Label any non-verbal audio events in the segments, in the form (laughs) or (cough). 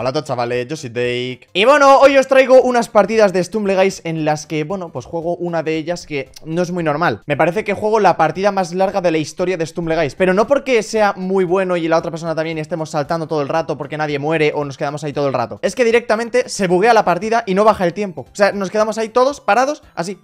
Hola a todos chavales, yo soy Dake Y bueno, hoy os traigo unas partidas de Stumble Guys en las que, bueno, pues juego una de ellas que no es muy normal Me parece que juego la partida más larga de la historia de Stumble Guys Pero no porque sea muy bueno y la otra persona también estemos saltando todo el rato porque nadie muere o nos quedamos ahí todo el rato Es que directamente se buguea la partida y no baja el tiempo O sea, nos quedamos ahí todos parados así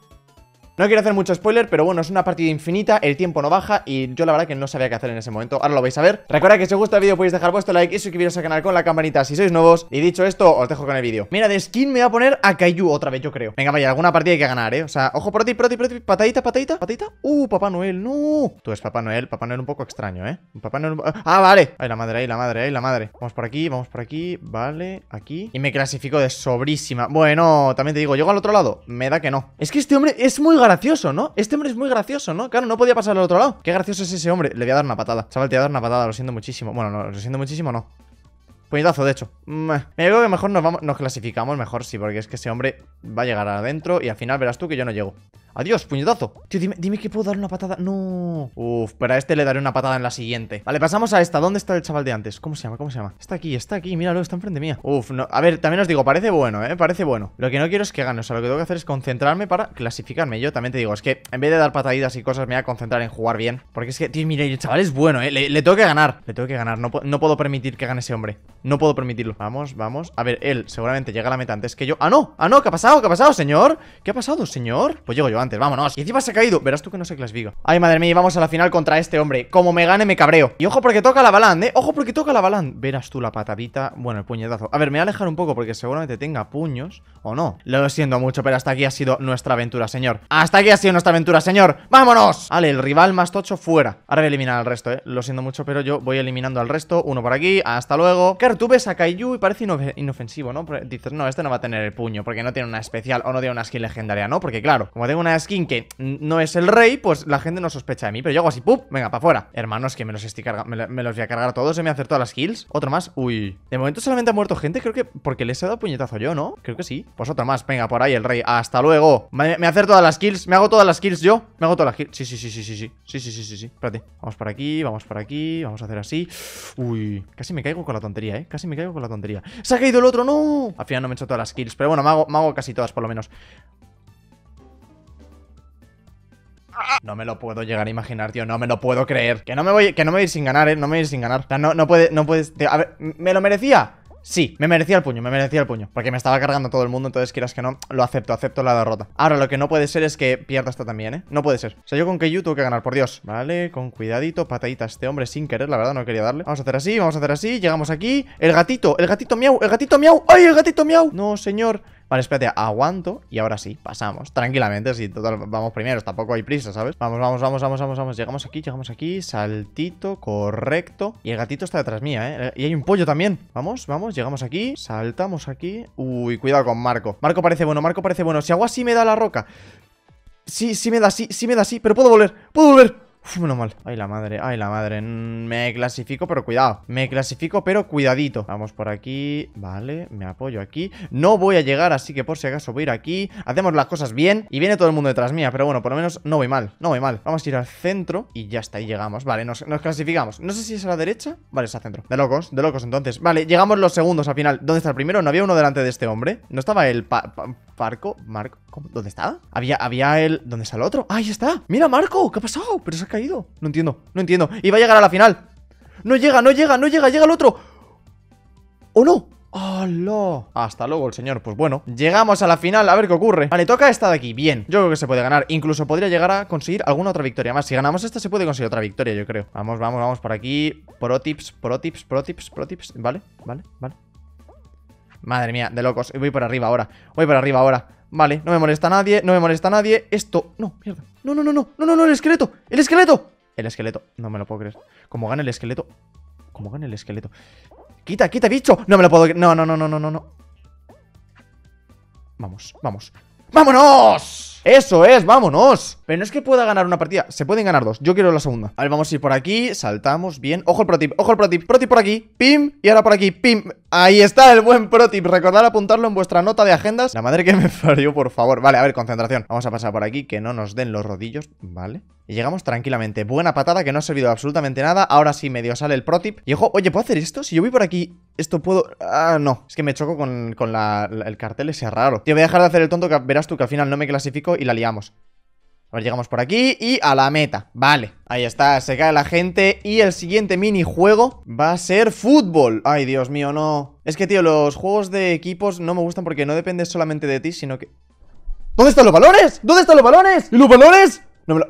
no quiero hacer mucho spoiler, pero bueno, es una partida infinita, el tiempo no baja y yo la verdad que no sabía qué hacer en ese momento. Ahora lo vais a ver. Recuerda que si os gusta el vídeo podéis dejar vuestro like y suscribiros al canal con la campanita si sois nuevos. Y dicho esto, os dejo con el vídeo. Mira, de skin me voy a poner a Kaiju otra vez, yo creo. Venga, vaya, alguna partida hay que ganar, ¿eh? O sea, ojo, ti, proti, proti, patadita, patadita, patadita. Uh, Papá Noel, no. Tú eres Papá Noel, Papá Noel un poco extraño, ¿eh? Papá Noel... Ah, vale. Ahí la madre, ahí, la madre, ahí, la madre. Vamos por aquí, vamos por aquí, vale, aquí. Y me clasifico de sobrísima. Bueno, también te digo, yo al otro lado? Me da que no. Es que este hombre es muy gracioso, ¿no? Este hombre es muy gracioso, ¿no? Claro, no podía pasar al otro lado. Qué gracioso es ese hombre. Le voy a dar una patada. Chaval, te voy a dar una patada. Lo siento muchísimo. Bueno, no, lo siento muchísimo, no. Puñetazo, de hecho. Me digo que mejor nos, vamos, nos clasificamos mejor, sí, porque es que ese hombre va a llegar adentro y al final verás tú que yo no llego. Adiós, puñetazo. Tío, dime, que puedo dar una patada. No. Uf, pero a este le daré una patada en la siguiente. Vale, pasamos a esta. ¿Dónde está el chaval de antes? ¿Cómo se llama? ¿Cómo se llama? Está aquí, está aquí. Míralo, está enfrente mía. Uf, no. A ver, también os digo, parece bueno, ¿eh? Parece bueno. Lo que no quiero es que gane. O sea, lo que tengo que hacer es concentrarme para clasificarme. Yo también te digo, es que en vez de dar pataditas y cosas, me voy a concentrar en jugar bien. Porque es que, tío, mira, el chaval es bueno, ¿eh? Le, tengo que ganar. Le tengo que ganar. No, no puedo permitir que gane ese hombre. No puedo permitirlo. Vamos, vamos. A ver, él seguramente llega a la meta antes que yo. ¡Ah, no! ¡Ah, no! ¿Qué ha pasado? ¿Qué ha pasado, señor? ¿Qué ha pasado, señor? Pues llego yo antes, vámonos Y encima se ha caído, verás tú que no se digo Ay, madre mía, vamos a la final contra este hombre Como me gane me cabreo Y ojo porque toca la balán, eh, ojo porque toca la balán. Verás tú la patadita, bueno, el puñetazo A ver, me voy a alejar un poco porque seguramente tenga puños O no, lo siento mucho, pero hasta aquí ha sido nuestra aventura, señor Hasta aquí ha sido nuestra aventura, señor ¡Vámonos! Vale, el rival más tocho fuera Ahora voy a eliminar al resto, eh, lo siento mucho, pero yo voy eliminando al resto Uno por aquí, hasta luego Claro, tú ves a Kaiju y parece inofensivo, ¿no? Dices, no, este no va a tener el puño porque no tiene una especial o no tiene una skin legendaria, ¿no? Porque claro, como tengo una skin que no es el rey, pues la gente no sospecha de mí. Pero yo hago así, ¡pup! Venga, para afuera. Hermanos, que me los, estoy me, me, los voy a cargar todos. Se me hacer todas las kills. Otro más. Uy. De momento solamente ha muerto gente, creo que porque les he dado puñetazo yo, ¿no? Creo que sí. Pues otro más. Venga, por ahí el rey. Hasta luego. Me, a hacer todas las kills. Me hago todas las kills yo. Me hago todas las kills. Sí, sí, sí, sí, sí, sí. Sí, sí, sí, sí, Espérate. Vamos por aquí, vamos por aquí. Vamos a hacer así. Uy. Casi me caigo con la tontería, ¿eh? Casi me caigo con la tontería. ¡Se ha caído el otro! ¡No! Al final no me he hecho todas las kills. Pero bueno, me hago, me hago casi todas por lo menos. No me lo puedo llegar a imaginar, tío. No me lo puedo creer. Que no me voy, que no me voy a ir sin ganar, eh. No me voy a ir sin ganar. O sea, no, no puede, no puedes. A ver, ¿me lo merecía? Sí, me merecía el puño, me merecía el puño. Porque me estaba cargando todo el mundo, entonces quieras que no, lo acepto, acepto la derrota. Ahora, lo que no puede ser es que pierda esto también, ¿eh? No puede ser. O sea, yo con Keyu tengo que ganar, por Dios. Vale, con cuidadito, patadita este hombre sin querer, la verdad, no quería darle. Vamos a hacer así, vamos a hacer así, llegamos aquí. El gatito, el gatito miau, el gatito miau. ¡Ay, el gatito miau! No, señor. Vale, espérate, aguanto y ahora sí, pasamos. Tranquilamente, sí, vamos primero, tampoco hay prisa, ¿sabes? Vamos, vamos, vamos, vamos, vamos, vamos. Llegamos aquí, llegamos aquí, saltito, correcto. Y el gatito está detrás mía, ¿eh? Y hay un pollo también. Vamos, vamos, llegamos aquí, saltamos aquí. Uy, cuidado con Marco. Marco parece bueno, Marco parece bueno. Si hago así me da la roca. Sí, sí me da, sí, sí me da, sí, pero puedo volver, puedo volver. Uf, menos mal. Ay, la madre, ay, la madre. Mm, me clasifico, pero cuidado. Me clasifico, pero cuidadito. Vamos por aquí. Vale, me apoyo aquí. No voy a llegar, así que por si acaso voy a ir aquí. Hacemos las cosas bien. Y viene todo el mundo detrás mía, pero bueno, por lo menos no voy mal. No voy mal. Vamos a ir al centro y ya está, y llegamos. Vale, nos, clasificamos. No sé si es a la derecha. Vale, es al centro. De locos, de locos entonces. Vale, llegamos los segundos al final. ¿Dónde está el primero? No había uno delante de este hombre. ¿No estaba el Parco? ¿Marco? ¿Dónde estaba? Había, había el... ¿Dónde está el otro? ¡Ahí está! ¡Mira, Marco! ¿Qué ha pasado? Pero que caído? No entiendo, no entiendo. Y va a llegar a la final. No llega, no llega, no llega, llega el otro. ¿O no? Hasta luego el señor. Pues bueno, llegamos a la final, a ver qué ocurre. Vale, toca esta de aquí. Bien, yo creo que se puede ganar. Incluso podría llegar a conseguir alguna otra victoria más. Si ganamos esta, se puede conseguir otra victoria, yo creo. Vamos, vamos, vamos por aquí. Pro tips, pro tips, pro tips, pro tips. Vale, vale, vale. Madre mía, de locos. Voy por arriba ahora. Voy por arriba ahora. Vale, no me molesta nadie, no me molesta nadie. Esto, no, mierda. No, no, no, no, no, no, el esqueleto, el esqueleto. El esqueleto, no me lo puedo creer. Como gana el esqueleto. Como gana el esqueleto. Quita, quita, bicho. No me lo puedo creer. No, no, no, no, no, no. Vamos, vamos. ¡Vámonos! Eso es, vámonos Pero no es que pueda ganar una partida Se pueden ganar dos Yo quiero la segunda Vale, vamos a ir por aquí Saltamos, bien Ojo el protip, ojo el protip Protip por aquí Pim Y ahora por aquí Pim Ahí está el buen protip Recordad apuntarlo en vuestra nota de agendas La madre que me (laughs) parió, por favor Vale, a ver, concentración Vamos a pasar por aquí Que no nos den los rodillos Vale y llegamos tranquilamente Buena patada que no ha servido absolutamente nada Ahora sí medio sale el protip Y ojo, oye, ¿puedo hacer esto? Si yo voy por aquí esto puedo... Ah, no. Es que me choco con, con la, el cartel ese raro. Tío, voy a dejar de hacer el tonto que verás tú que al final no me clasifico y la liamos. A ver, llegamos por aquí y a la meta. Vale. Ahí está, se cae la gente y el siguiente minijuego va a ser fútbol. Ay, Dios mío, no. Es que, tío, los juegos de equipos no me gustan porque no depende solamente de ti, sino que... ¿Dónde están los balones? ¿Dónde están los balones? ¿Y los balones? No me lo...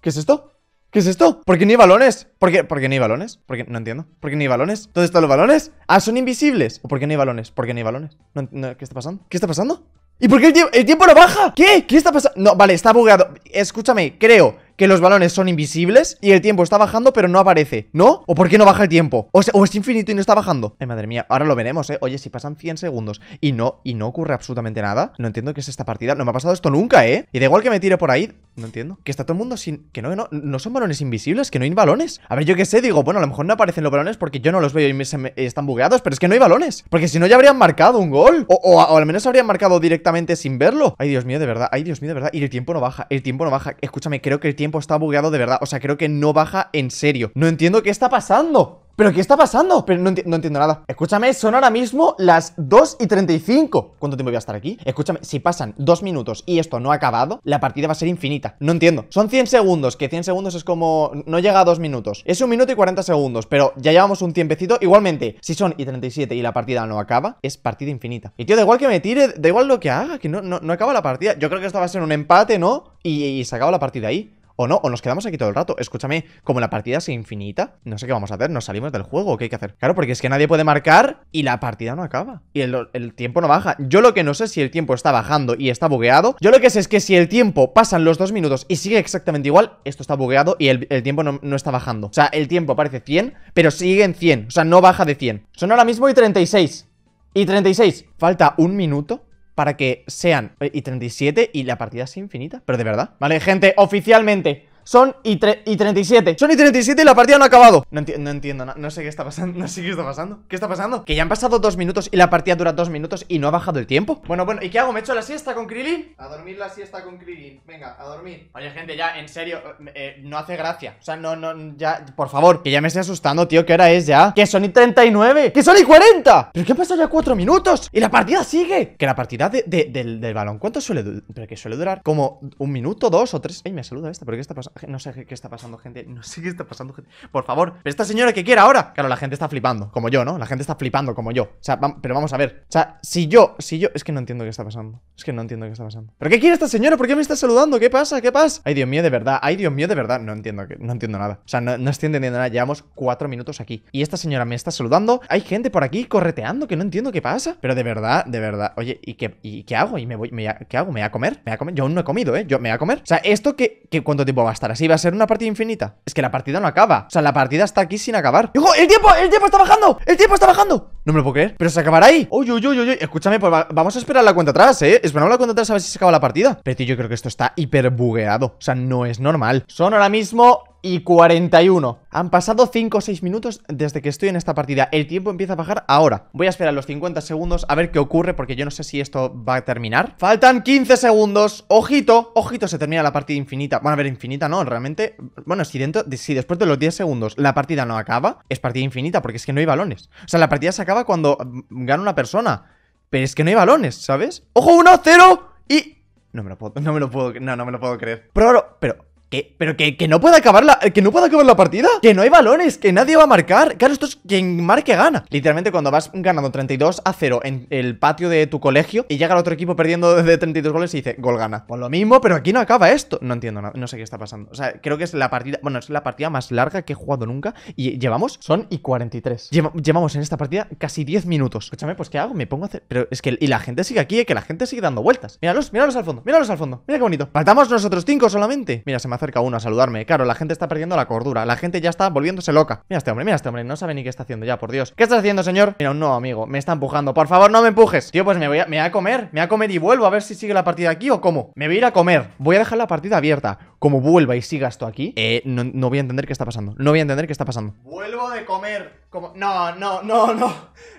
¿Qué es esto? ¿Qué es esto? ¿Por qué no hay balones? ¿Por qué, ¿Por qué no hay balones? ¿Por qué? No entiendo. ¿Por qué no hay balones? ¿Dónde están los balones? Ah, son invisibles. ¿O por qué no hay balones? ¿Por qué no hay balones? ¿Qué está pasando? ¿Qué está pasando? ¿Y por qué el tiempo, el tiempo no baja? ¿Qué? ¿Qué está pasando? No, vale, está bugueado. Escúchame, creo que los balones son invisibles y el tiempo está bajando, pero no aparece, ¿no? ¿O por qué no baja el tiempo? O, es infinito y no está bajando. Ay, madre mía, ahora lo veremos, ¿eh? Oye, si pasan 100 segundos y no, y no ocurre absolutamente nada, no entiendo qué es esta partida. No me ha pasado esto nunca, ¿eh? Y da igual que me tire por ahí, no entiendo. Que está todo el mundo sin... Que no, que no, no son balones invisibles, que no hay balones. A ver, yo qué sé, digo, bueno, a lo mejor no aparecen los balones porque yo no los veo y me, están bugueados, pero es que no hay balones. Porque si no ya habrían marcado un gol. O, o al menos habrían marcado directamente sin verlo. Ay, Dios mío, de verdad. Ay, Dios mío, de verdad. Y el tiempo no baja, el tiempo no baja. Escúchame, creo que el tiempo tiempo está bugueado de verdad. O sea, creo que no baja en serio. No entiendo qué está pasando. ¿Pero qué está pasando? Pero no, entiendo nada. Escúchame, son ahora mismo las 2 y 35. ¿Cuánto tiempo voy a estar aquí? Escúchame, si pasan dos minutos y esto no ha acabado, la partida va a ser infinita. No entiendo. Son 100 segundos, que 100 segundos es como... No llega a dos minutos. Es un minuto y 40 segundos, pero ya llevamos un tiempecito. Igualmente, si son y 37 y la partida no acaba, es partida infinita. Y tío, da igual que me tire, da igual lo que haga, que no, no, no acaba la partida. Yo creo que esto va a ser un empate, ¿no? y, se acaba la partida ahí. O no, o nos quedamos aquí todo el rato. Escúchame, como la partida es infinita, no sé qué vamos a hacer. Nos salimos del juego, ¿qué hay que hacer? Claro, porque es que nadie puede marcar y la partida no acaba. Y el, tiempo no baja. Yo lo que no sé si el tiempo está bajando y está bugueado. Yo lo que sé es que si el tiempo pasan los dos minutos y sigue exactamente igual, esto está bugueado y el, tiempo no, está bajando. O sea, el tiempo parece 100, pero sigue en 100. O sea, no baja de 100. Son ahora mismo y 36. Y 36. Falta un minuto para que sean... Eh, y 37 y la partida es infinita, pero de verdad. Vale, gente, oficialmente son y, y 37 Son y 37 y la partida no ha acabado No, entiendo, no entiendo, no, no, sé qué está pasando No sé qué está pasando ¿Qué está pasando? Que ya han pasado dos minutos y la partida dura dos minutos y no ha bajado el tiempo Bueno, bueno, ¿y qué hago? ¿Me echo la siesta con Krillin? A dormir la siesta con Krillin Venga, a dormir Oye, gente, ya, en serio eh, eh, No hace gracia O sea, no, no, ya Por favor, que ya me esté asustando, tío ¿Qué hora es ya? Que son y 39 Que son y 40 ¿Pero qué ha pasado ya cuatro minutos? Y la partida sigue Que la partida del, balón ¿Cuánto suele, pero que suele durar? Como un minuto, dos o tres Ey, me saluda este ¿pero qué está pasando? (laughs) no sé qué está pasando, gente. No sé qué está pasando, gente. Por favor, pero esta señora que quiere ahora. Claro, la gente está flipando, como yo, ¿no? La gente está flipando, como yo. O sea, pero vamos a ver. O sea, si yo, si yo. Es que no entiendo qué está pasando. Es que no entiendo qué está pasando. ¿Pero qué quiere esta señora? ¿Por qué me está saludando? ¿Qué pasa? ¿Qué pasa? Ay, Dios mío, de verdad. Ay, Dios mío, de verdad. No entiendo, no entiendo nada. O sea, no, no estoy entendiendo nada. Llevamos cuatro minutos aquí. Y esta señora me está saludando. Hay gente por aquí correteando que no entiendo qué pasa. Pero de verdad, de verdad. Oye, ¿y qué, qué hago? ¿Y me voy? Me, ¿Qué hago? ¿Me voy a comer? ¿Me voy a comer? Yo aún no he comido, ¿eh? Yo me voy a comer. O sea, esto que, que cuánto tiempo va Ahora así, va a ser una partida infinita. Es que la partida no acaba. O sea, la partida está aquí sin acabar. ¡Hijo! ¡El tiempo! ¡El tiempo está bajando! ¡El tiempo está bajando! No me lo puedo creer. Pero se acabará ahí. Uy, uy, uy, Escúchame, pues vamos a esperar la cuenta atrás, ¿eh? Esperamos la cuenta atrás a ver si se acaba la partida. Pero tío, yo creo que esto está hiper bugueado. O sea, no es normal. Son ahora mismo y 41. Han pasado 5 o 6 minutos desde que estoy en esta partida. El tiempo empieza a bajar ahora. Voy a esperar los 50 segundos a ver qué ocurre porque yo no sé si esto va a terminar. Faltan 15 segundos. Ojito, ojito, se termina la partida infinita. Bueno, a ver, infinita no, realmente... Bueno, si, dentro, si después de los 10 segundos la partida no acaba, es partida infinita porque es que no hay balones. O sea, la partida se acaba cuando mm, gana una persona. Pero es que no hay balones, ¿sabes? ¡Ojo, 1, 0! Y... No me lo puedo... (laughs) No me lo puedo... No, no me lo puedo creer. Pero, pero pero que, que, no pueda acabar la, que no puede acabar la partida, que no hay balones, que nadie va a marcar. Claro, esto es quien marque gana. Literalmente cuando vas ganando 32 a 0 en el patio de tu colegio y llega el otro equipo perdiendo de 32 goles y dice gol gana. Pues lo mismo, pero aquí no acaba esto. No entiendo nada, no sé qué está pasando. O sea, creo que es la partida, bueno, es la partida más larga que he jugado nunca y llevamos, son y 43. llevamos en esta partida casi 10 minutos. Escúchame, pues ¿qué hago? Me pongo a hacer... Pero es que... Y la gente sigue aquí, ¿eh? que la gente sigue dando vueltas. Míralos, míralos al fondo, míralos al fondo. Mira qué bonito. Faltamos nosotros cinco solamente. Mira, se me hace acerca uno a saludarme. Claro, la gente está perdiendo la cordura. La gente ya está volviéndose loca. Mira este hombre, mira este hombre. No sabe ni qué está haciendo ya, por Dios. ¿Qué estás haciendo, señor? Mira, no, amigo. Me está empujando. Por favor, no me empujes. Tío, pues me voy a, me a comer. Me voy a comer y vuelvo a ver si sigue la partida aquí o cómo. Me voy a ir a comer. Voy a dejar la partida abierta. Como vuelva y siga esto aquí, eh, no, voy a entender qué está pasando. No voy a entender qué está pasando. Vuelvo de comer. Como, no, no, no, no,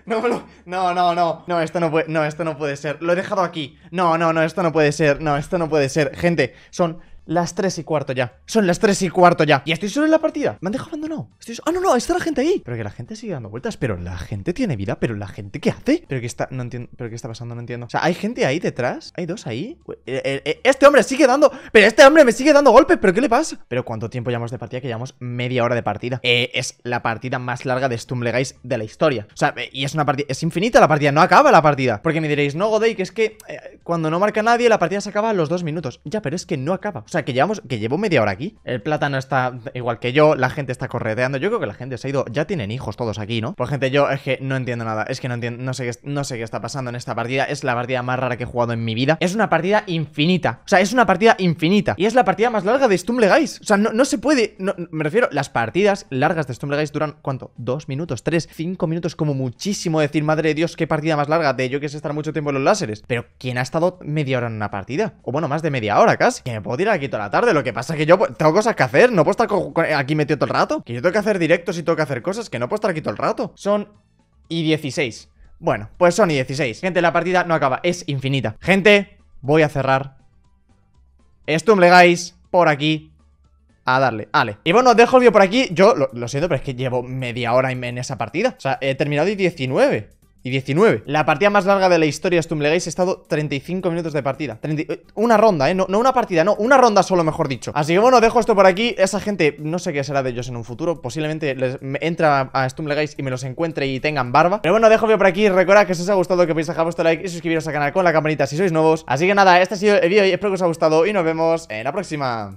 no, no, no, no, no, esto no puede, no, esto no puede ser. Lo he dejado aquí. No, no, no, esto no puede ser. No, esto no puede ser. Gente, son las 3 y cuarto ya. Son las 3 y cuarto ya. Y estoy solo en la partida. Me han dejado abandonado. Estoy Ah, no, no, está la gente ahí. Pero que la gente sigue dando vueltas. Pero la gente tiene vida. Pero la gente, ¿qué hace? Pero que está. No entiendo. Pero qué está pasando, no entiendo. O sea, hay gente ahí detrás. Hay dos ahí. Eh, eh, eh, este hombre sigue dando. Pero este hombre me sigue dando golpes. ¿Pero qué le pasa? Pero cuánto tiempo llevamos de partida, que llevamos media hora de partida. es la partida más larga de Stumble Guys de la historia. O sea, y es una partida. Es infinita la partida. No acaba la partida. Porque me diréis, no, Goday que es que cuando no marca nadie, la partida se acaba a los dos minutos. Ya, pero es que no acaba sea, que llevamos, que llevo media hora aquí. El plátano está igual que yo, la gente está correteando. Yo creo que la gente se ha ido. Ya tienen hijos todos aquí, ¿no? Por gente, yo es que no entiendo nada. Es que no entiendo, no sé qué, no sé qué está pasando en esta partida. Es la partida más rara que he jugado en mi vida. Es una partida infinita. O sea, es una partida infinita. Y es la partida más larga de Stumble Guys. O sea, no, se puede. me refiero, las partidas largas de Stumble Guys duran ¿cuánto? ¿Dos minutos? ¿Tres? ¿Cinco minutos? Como muchísimo decir, madre de Dios, qué partida más larga de yo que sé estar mucho tiempo en los láseres. Pero ¿quién ha estado media hora en una partida? O bueno, más de media hora casi. Que me puedo aquí la tarde. Lo que pasa es que yo pues, tengo cosas que hacer. No puedo estar aquí metido todo el rato. Que yo tengo que hacer directos y tengo que hacer cosas que no puedo estar aquí todo el rato. Son y 16. Bueno, pues son y 16. Gente, la partida no acaba. Es infinita. Gente, voy a cerrar. Stumbleguys por aquí a darle. Vale. Y bueno, dejo el vídeo por aquí. Yo lo, siento, pero es que llevo media hora en, en esa partida. O sea, he terminado y 19 y 19. La partida más larga de la historia de Stumbleguys ha estado 35 minutos de partida. Eh, una ronda, ¿eh? No, no, una partida, no. Una ronda solo, mejor dicho. Así que bueno, dejo esto por aquí. Esa gente, no sé qué será de ellos en un futuro. Posiblemente les... entra a Stumbleguys y me los encuentre y tengan barba. Pero bueno, dejo video por aquí. Recuerda que si os ha gustado, que podéis dejar vuestro like y suscribiros al canal con la campanita si sois nuevos. Así que nada, este ha sido el vídeo y espero que os haya gustado y nos vemos en la próxima.